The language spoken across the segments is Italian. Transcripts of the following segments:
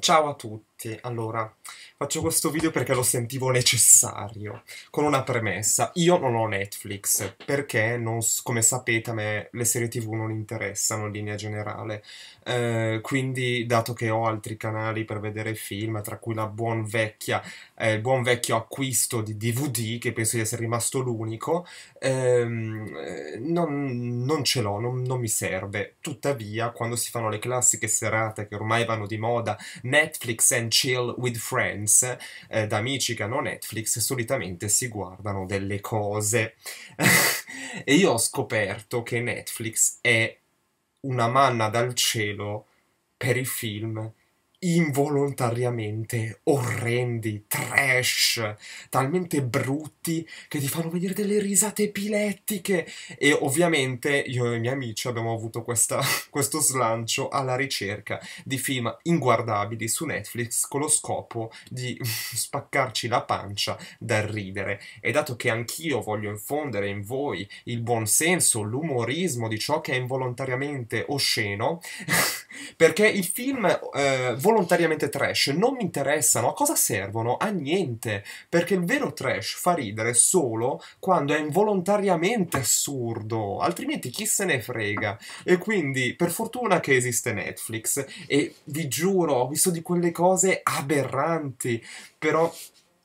Ciao a tutti, allora Faccio questo video perché lo sentivo necessario, con una premessa. Io non ho Netflix, perché, non, come sapete, a me le serie tv non interessano in linea generale. Eh, quindi, dato che ho altri canali per vedere film, tra cui buon vecchia, eh, il buon vecchio acquisto di DVD, che penso di essere rimasto l'unico, ehm, eh, non, non, ce l'ho, non, non mi serve. Tuttavia, quando si fanno le classiche serate che ormai vanno di moda, Netflix and chill with friends, Netflix, eh, da amici che hanno Netflix, solitamente si guardano delle cose. e io ho scoperto che Netflix è una manna dal cielo per i film involontariamente orrendi, trash, talmente brutti che ti fanno venire delle risate epilettiche. E ovviamente io e i miei amici abbiamo avuto questa, questo slancio alla ricerca di film inguardabili su Netflix con lo scopo di spaccarci la pancia dal ridere. E dato che anch'io voglio infondere in voi il buon senso, l'umorismo di ciò che è involontariamente osceno, perché il film eh, volontariamente trash non mi interessano. A cosa servono? A niente. Perché il vero trash fa ridere solo quando è involontariamente assurdo. Altrimenti chi se ne frega. E quindi, per fortuna che esiste Netflix. E vi giuro, ho visto di quelle cose aberranti. Però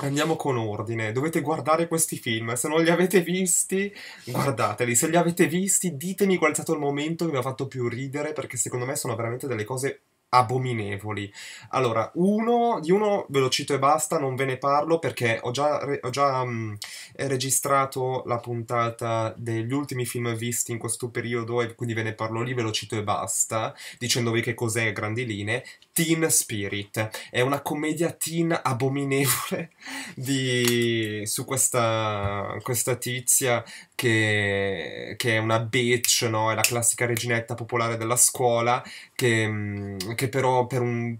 Andiamo con ordine, dovete guardare questi film, se non li avete visti guardateli, se li avete visti ditemi qual è stato il momento che mi ha fatto più ridere perché secondo me sono veramente delle cose abominevoli. Allora, uno, di uno ve lo cito e basta, non ve ne parlo perché ho già, ho già um, registrato la puntata degli ultimi film visti in questo periodo e quindi ve ne parlo lì, ve lo cito e basta, dicendovi che cos'è a grandi linee. Teen Spirit è una commedia teen abominevole di, su questa, questa tizia che, che, è una bitch, no? è la classica reginetta popolare della scuola che, mm, che però per un,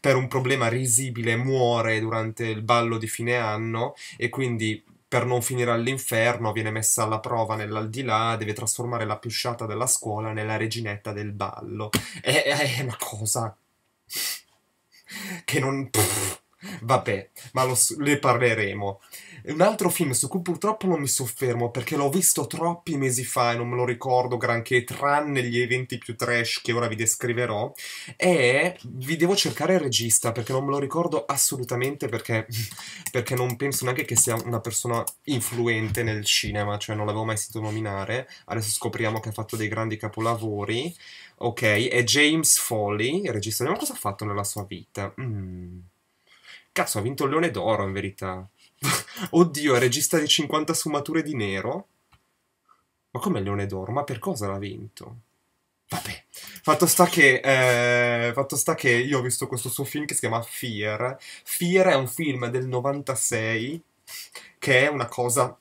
per un problema risibile muore durante il ballo di fine anno e quindi per non finire all'inferno viene messa alla prova nell'aldilà, deve trasformare la pisciata della scuola nella reginetta del ballo. È, è una cosa che non... Pff, vabbè, ma lo, ne parleremo. Un altro film su cui purtroppo non mi soffermo perché l'ho visto troppi mesi fa e non me lo ricordo granché, tranne gli eventi più trash che ora vi descriverò, è... vi devo cercare il regista perché non me lo ricordo assolutamente perché, perché non penso neanche che sia una persona influente nel cinema, cioè non l'avevo mai sentito nominare, adesso scopriamo che ha fatto dei grandi capolavori, ok, è James Foley, il regista, vediamo cosa ha fatto nella sua vita. Mm. Cazzo, ha vinto il Leone d'Oro in verità. Oddio, è regista di 50 sfumature di nero. Ma come Leone d'Oro? Ma per cosa l'ha vinto? Vabbè, fatto sta, che, eh, fatto sta che io ho visto questo suo film che si chiama Fear. Fear è un film del 96 che è una cosa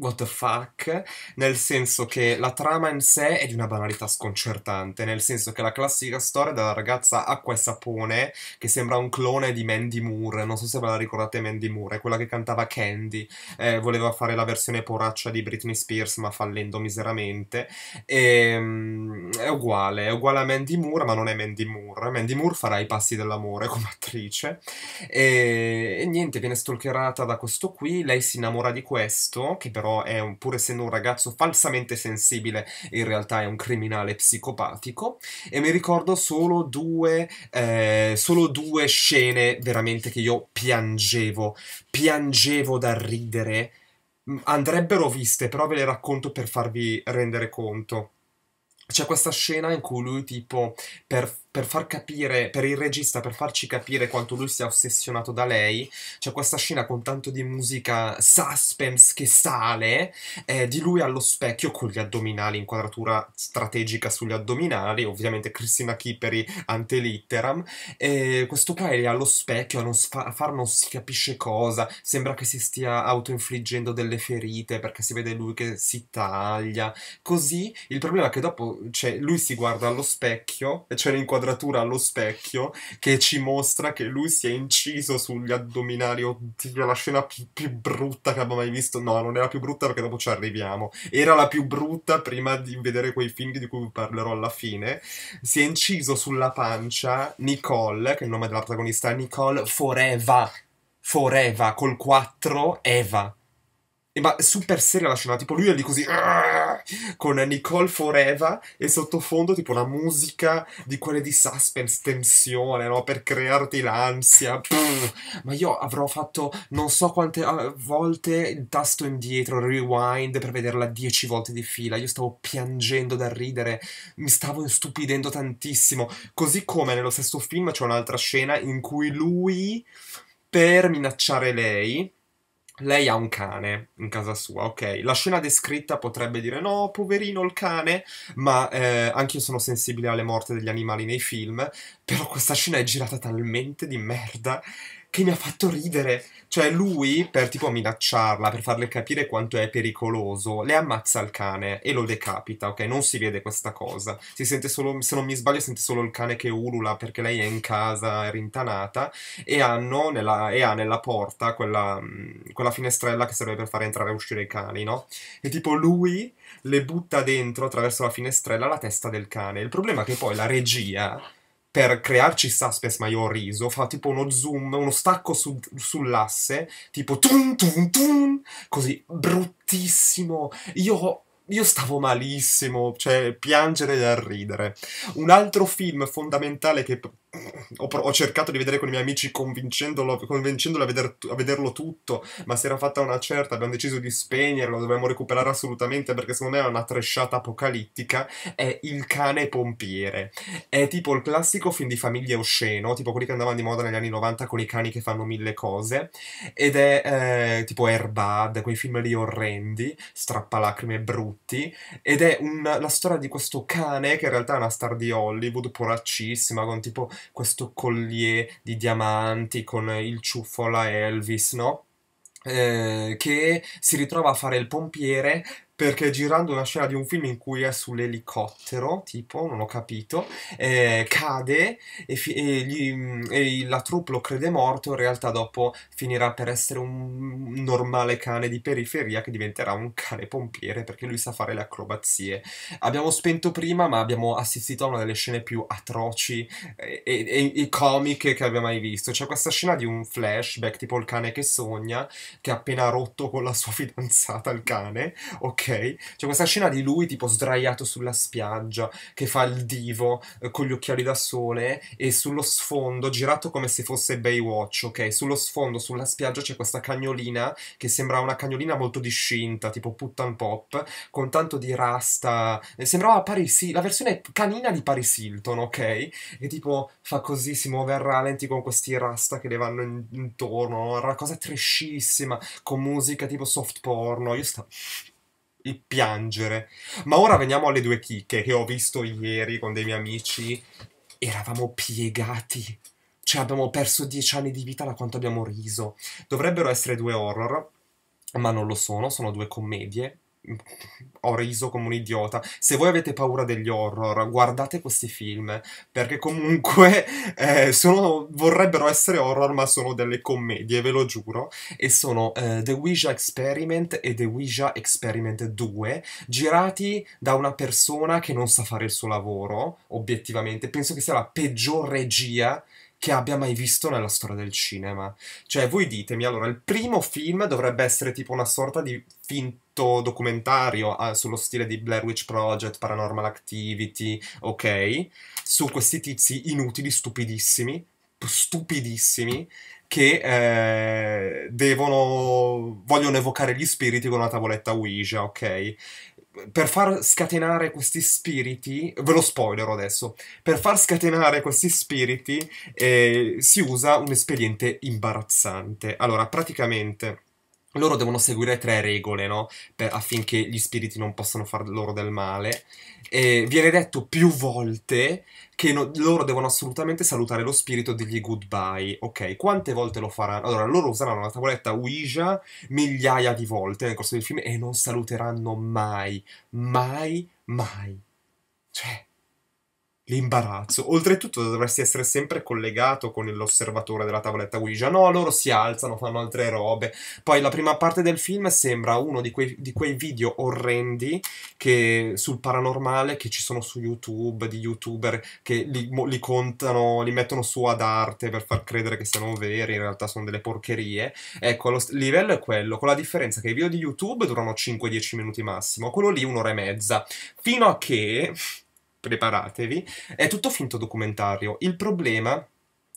what the fuck, nel senso che la trama in sé è di una banalità sconcertante, nel senso che la classica storia della ragazza acqua e sapone che sembra un clone di Mandy Moore, non so se ve la ricordate Mandy Moore, è quella che cantava Candy, eh, voleva fare la versione poraccia di Britney Spears ma fallendo miseramente, e, um, è uguale, è uguale a Mandy Moore ma non è Mandy Moore, Mandy Moore farà i passi dell'amore come attrice e, e niente, viene stalkerata da questo qui, lei si innamora di questo che però però è un, pur essendo un ragazzo falsamente sensibile, in realtà è un criminale psicopatico. E mi ricordo solo due, eh, solo due scene veramente che io piangevo, piangevo da ridere. Andrebbero viste, però ve le racconto per farvi rendere conto. C'è questa scena in cui lui, tipo, per per far capire, per il regista, per farci capire quanto lui sia ossessionato da lei, c'è questa scena con tanto di musica suspense che sale, eh, di lui allo specchio con gli addominali, inquadratura strategica sugli addominali, ovviamente Cristina Kipperi ante litteram, eh, questo qua è allo specchio a, non sfa- a far non si capisce cosa, sembra che si stia autoinfliggendo delle ferite perché si vede lui che si taglia, così il problema è che dopo cioè, lui si guarda allo specchio, e c'è l'inquadratura inquadratura allo specchio che ci mostra che lui si è inciso sugli addominali. Oddio, la scena più, più brutta che abbia mai visto. No, non è la più brutta perché dopo ci arriviamo. Era la più brutta prima di vedere quei film di cui vi parlerò alla fine. Si è inciso sulla pancia Nicole, che è il nome della protagonista, Nicole Foreva. Foreva col 4 Eva. E ma super seria la scena, tipo lui è lì così con Nicole Foreva e sottofondo tipo la musica di quelle di suspense, tensione, no? Per crearti l'ansia. Pff, ma io avrò fatto non so quante ah, volte il tasto indietro, rewind, per vederla dieci volte di fila. Io stavo piangendo dal ridere, mi stavo stupidendo tantissimo. Così come nello stesso film c'è un'altra scena in cui lui, per minacciare lei, lei ha un cane in casa sua, ok. La scena descritta potrebbe dire no, poverino il cane, ma eh, anche io sono sensibile alle morte degli animali nei film, però questa scena è girata talmente di merda che mi ha fatto ridere. Cioè, lui, per tipo minacciarla, per farle capire quanto è pericoloso, le ammazza il cane e lo decapita, ok? Non si vede questa cosa. Si sente solo, se non mi sbaglio, sente solo il cane che ulula perché lei è in casa, è rintanata, e, nella, e ha nella porta quella, mm, quella finestrella che serve per far entrare e uscire i cani, no? E tipo lui le butta dentro attraverso la finestrella la testa del cane. Il problema è che poi la regia per crearci suspense, ma io ho riso, fa tipo uno zoom, uno stacco su, sull'asse, tipo tum tum tum, così bruttissimo. Io, io stavo malissimo, cioè piangere dal ridere. Un altro film fondamentale che ho, ho, cercato di vedere con i miei amici convincendolo, convincendolo a, veder, a, vederlo tutto, ma si era fatta una certa, abbiamo deciso di spegnerlo, dobbiamo recuperare assolutamente perché secondo me è una tresciata apocalittica, è Il cane pompiere. È tipo il classico film di famiglia osceno, tipo quelli che andavano di moda negli anni 90 con i cani che fanno mille cose, ed è eh, tipo Airbud, quei film lì orrendi, strappalacrime brutti, ed è un, la storia di questo cane che in realtà è una star di Hollywood, poracissima, con tipo questo collier di diamanti con il ciuffo alla Elvis, no? Eh, che si ritrova a fare il pompiere perché girando una scena di un film in cui è sull'elicottero, tipo, non ho capito, eh, cade e, fi- e, gli, mm, e, la troupe lo crede morto, in realtà dopo finirà per essere un normale cane di periferia che diventerà un cane pompiere perché lui sa fare le acrobazie. Abbiamo spento prima, ma abbiamo assistito a una delle scene più atroci eh, e, e comiche che abbia mai visto. C'è questa scena di un flashback, tipo il cane che sogna, che ha appena rotto con la sua fidanzata il cane, ok? C'è questa scena di lui tipo sdraiato sulla spiaggia che fa il divo eh, con gli occhiali da sole e sullo sfondo, girato come se fosse Baywatch, ok? Sullo sfondo, sulla spiaggia c'è questa cagnolina che sembra una cagnolina molto discinta, tipo puttan pop, con tanto di rasta, eh, sembrava Paris, la versione canina di Paris Hilton, ok? E tipo fa così, si muove a ralenti con questi rasta che le vanno in- intorno, una cosa trescissima, con musica tipo soft porno, io stavo il piangere. Ma ora veniamo alle due chicche che ho visto ieri con dei miei amici. Eravamo piegati. Cioè abbiamo perso dieci anni di vita da quanto abbiamo riso. Dovrebbero essere due horror, ma non lo sono, sono due commedie ho riso come un idiota. Se voi avete paura degli horror, guardate questi film, perché comunque eh, sono, vorrebbero essere horror, ma sono delle commedie, ve lo giuro. E sono eh, The Ouija Experiment e The Ouija Experiment 2, girati da una persona che non sa fare il suo lavoro, obiettivamente. Penso che sia la peggior regia che abbia mai visto nella storia del cinema. Cioè, voi ditemi, allora, il primo film dovrebbe essere tipo una sorta di finto documentario eh, sullo stile di Blair Witch Project, Paranormal Activity, ok? Su questi tizi inutili, stupidissimi, stupidissimi, che eh, devono, vogliono evocare gli spiriti con una tavoletta Ouija, ok? per far scatenare questi spiriti, ve lo spoilerò adesso, per far scatenare questi spiriti eh, si usa un espediente imbarazzante. Allora, praticamente loro devono seguire tre regole, no? Per, affinché gli spiriti non possano far loro del male. E viene detto più volte che no, loro devono assolutamente salutare lo spirito e dirgli goodbye. Ok, quante volte lo faranno? Allora, loro useranno la tavoletta Ouija migliaia di volte nel corso del film e non saluteranno mai, mai, mai. Cioè, L'imbarazzo. Oltretutto dovresti essere sempre collegato con l'osservatore della tavoletta Ouija. No, loro si alzano, fanno altre robe. Poi la prima parte del film sembra uno di quei, di quei video orrendi che, sul paranormale che ci sono su YouTube, di youtuber che li, li, contano, li mettono su ad arte per far credere che siano veri, in realtà sono delle porcherie. Ecco, lo st- livello è quello, con la differenza che i video di YouTube durano 5-10 minuti massimo, quello lì un'ora e mezza. Fino a che preparatevi, è tutto finto documentario. Il problema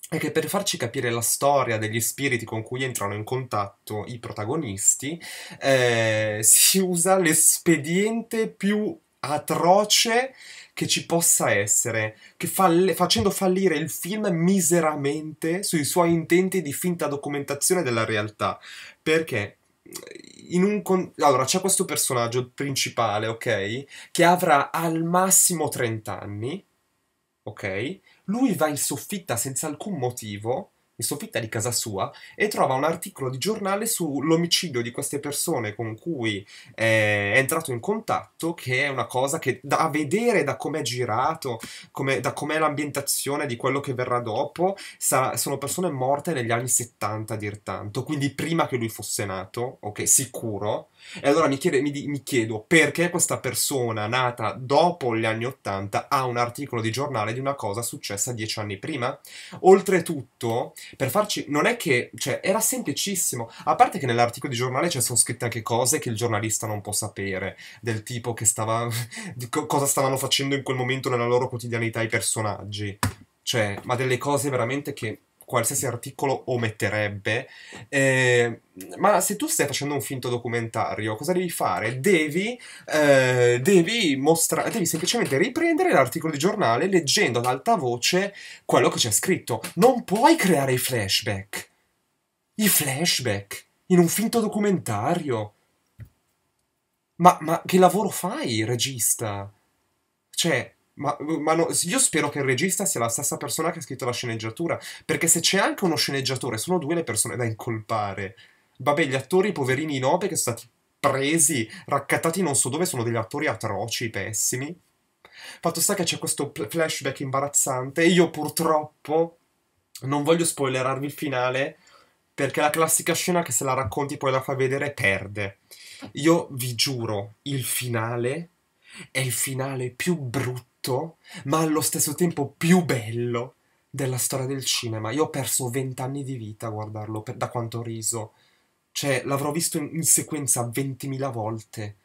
è che per farci capire la storia degli spiriti con cui entrano in contatto i protagonisti, eh, si usa l'espediente più atroce che ci possa essere, che fall- facendo fallire il film miseramente sui suoi intenti di finta documentazione della realtà. Perché in un... Con- allora, c'è questo personaggio principale, ok? Che avrà al massimo 30 anni, ok? Lui va in soffitta senza alcun motivo in soffitta di casa sua e trova un articolo di giornale sull'omicidio di queste persone con cui è entrato in contatto, che è una cosa che da vedere da come è girato, come, da com'è l'ambientazione di quello che verrà dopo, sa, sono persone morte negli anni 70 a dir tanto, quindi prima che lui fosse nato, ok, sicuro. E allora mi, chiede, mi, mi chiedo perché questa persona nata dopo gli anni 80 ha un articolo di giornale di una cosa successa dieci anni prima. Oltretutto, per farci... Non è che... Cioè, era semplicissimo. A parte che nell'articolo di giornale ci cioè, sono scritte anche cose che il giornalista non può sapere, del tipo che stava... di co- cosa stavano facendo in quel momento nella loro quotidianità i personaggi. Cioè, ma delle cose veramente che qualsiasi articolo ometterebbe. Eh, ma se tu stai facendo un finto documentario, cosa devi fare? Devi, eh, devi, mostra- devi semplicemente riprendere l'articolo di giornale leggendo ad alta voce quello che c'è scritto. Non puoi creare i flashback. I flashback in un finto documentario. Ma, ma che lavoro fai, regista? Cioè, ma, ma no, io spero che il regista sia la stessa persona che ha scritto la sceneggiatura, perché se c'è anche uno sceneggiatore, sono due le persone da incolpare. Vabbè, gli attori poverini no, perché sono stati presi, raccattati non so dove, sono degli attori atroci, pessimi. Fatto sta che c'è questo flashback imbarazzante e io purtroppo non voglio spoilerarvi il finale perché la classica scena che se la racconti poi la fa vedere perde. Io vi giuro, il finale è il finale più brutto brutto, ma allo stesso tempo più bello della storia del cinema. Io ho perso vent'anni di vita a guardarlo, per, da quanto ho riso. Cioè, l'avrò visto in, in sequenza 20.000 volte.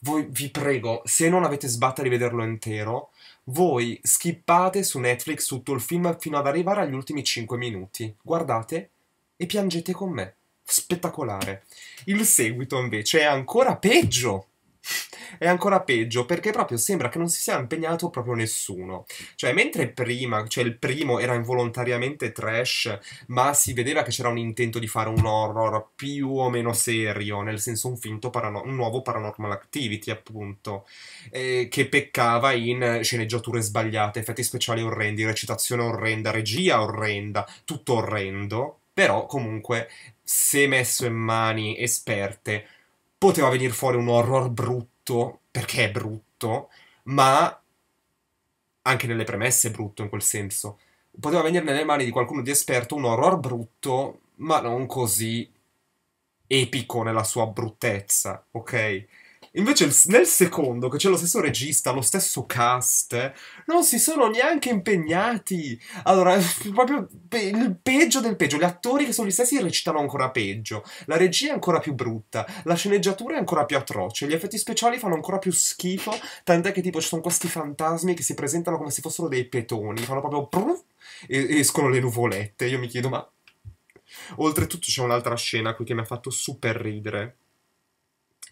Voi, vi prego, se non avete sbatta di vederlo intero, voi skippate su Netflix tutto il film fino ad arrivare agli ultimi 5 minuti. Guardate e piangete con me. Spettacolare. Il seguito, invece, è ancora peggio. è ancora peggio perché proprio sembra che non si sia impegnato proprio nessuno. Cioè, mentre prima, cioè il primo era involontariamente trash, ma si vedeva che c'era un intento di fare un horror più o meno serio, nel senso un finto parano- un nuovo paranormal activity, appunto, eh, che peccava in sceneggiature sbagliate, effetti speciali orrendi, recitazione orrenda, regia orrenda, tutto orrendo, però comunque se messo in mani esperte poteva venire fuori un horror brutto, perché è brutto, ma anche nelle premesse è brutto in quel senso. Poteva venire nelle mani di qualcuno di esperto un horror brutto, ma non così epico nella sua bruttezza, ok? Invece nel secondo, che c'è lo stesso regista, lo stesso cast, non si sono neanche impegnati. Allora, proprio il peggio del peggio. Gli attori che sono gli stessi recitano ancora peggio. La regia è ancora più brutta. La sceneggiatura è ancora più atroce. Gli effetti speciali fanno ancora più schifo. Tant'è che tipo ci sono questi fantasmi che si presentano come se fossero dei petoni. Fanno proprio... Pruf, e escono le nuvolette. Io mi chiedo, ma... Oltretutto c'è un'altra scena qui che mi ha fatto super ridere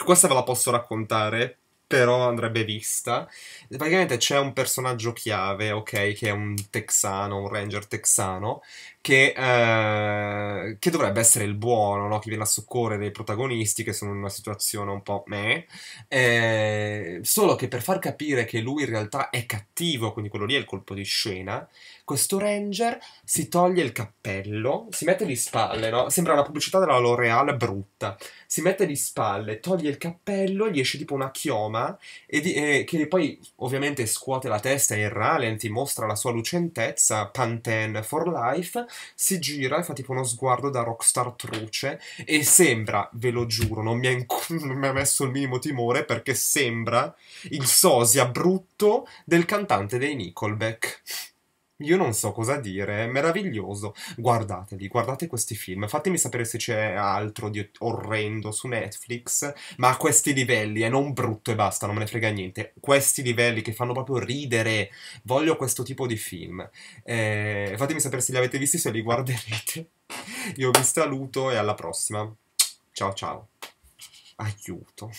questa ve la posso raccontare, però andrebbe vista. Praticamente c'è un personaggio chiave, ok, che è un texano, un ranger texano, che, eh, che, dovrebbe essere il buono, no? che viene a soccorrere i protagonisti che sono in una situazione un po' meh. Eh, solo che per far capire che lui in realtà è cattivo, quindi quello lì è il colpo di scena, questo ranger si toglie il cappello, si mette di spalle, no? Sembra una pubblicità della L'Oreal brutta. Si mette di spalle, toglie il cappello, gli esce tipo una chioma e di, eh, che poi ovviamente scuote la testa e il ralenti, mostra la sua lucentezza, Pantene for life si gira e fa tipo uno sguardo da rockstar truce e sembra, ve lo giuro, non mi ha, inc- messo il minimo timore perché sembra il sosia brutto del cantante dei Nickelback. Io non so cosa dire, è meraviglioso. Guardateli, guardate questi film. Fatemi sapere se c'è altro di orrendo su Netflix. Ma a questi livelli, e non brutto e basta, non me ne frega niente. Questi livelli che fanno proprio ridere. Voglio questo tipo di film. Eh, fatemi sapere se li avete visti, se li guarderete. Io vi saluto e alla prossima. Ciao ciao. Aiuto.